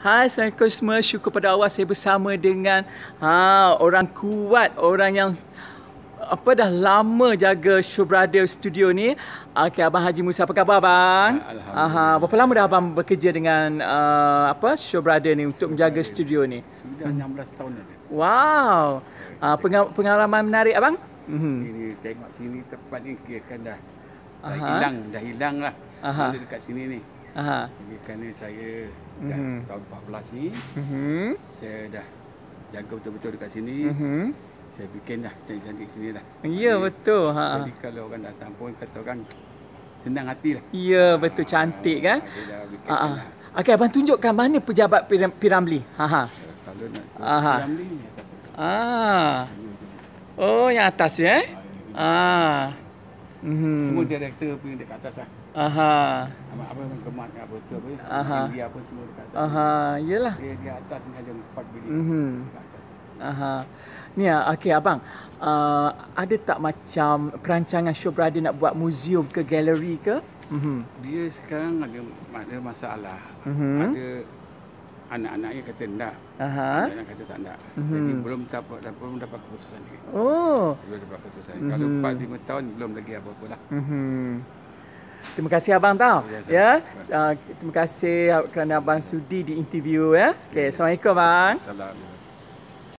Hai Assalamualaikum semua Syukur pada Allah saya bersama dengan ha, Orang kuat Orang yang apa dah lama jaga Show Brother Studio ni okay, Abang Haji Musa apa khabar abang? Ya, Aha, berapa lama dah abang bekerja dengan uh, apa Show Brother ni untuk menjaga studio ni? Sudah 16 tahun dah Wow ha, Pengalaman menarik abang? Mhm. Ini tengok sini tempat ni kira kan dah, dah hilang dah hilang lah Aha. dekat sini ni Aha. Ini kerana saya dah mm-hmm. tahun 14 ni. Mm-hmm. Saya dah jaga betul-betul dekat sini. Mm-hmm. Saya bikin dah cantik-cantik sini dah. Ya yeah, betul. Ha. Jadi kalau orang datang pun kata orang senang hati lah. Ya ha. betul ah, cantik kan. Ha. Lah. Okey abang tunjukkan mana pejabat Piram- Piramli. Ha. ha. Eh, kalau nak Aha. Piramli. Ah. Oh yang atas ya. Eh? ah. Mm-hmm. Semua director punya dekat atas lah. Aha. Apa apa yang kemat apa tu apa. Aha. Dia pun semua dekat atas. Aha. Yalah. Dia di atas ni ada empat bilik. Mm-hmm. Aha. Ni ah okey abang. Uh, ada tak macam perancangan show brother nak buat museum ke galeri ke? Mm-hmm. Dia sekarang ada ada masalah. Mm-hmm. Ada anak-anaknya kata tidak. Aha. Anak kata tak tidak. Mm-hmm. Jadi mhm. belum dapat belum dapat keputusan lagi. Oh. Belum dapat keputusan. Mm-hmm. Kalau 4 mhm. lima tahun belum lagi apa-apa lah. Mm-hmm. Terima kasih abang tau. Ya. ya? Uh, terima kasih ah, kerana abang sudi di interview ya. Okey, ya. ya. assalamualaikum bang. Assalamualaikum.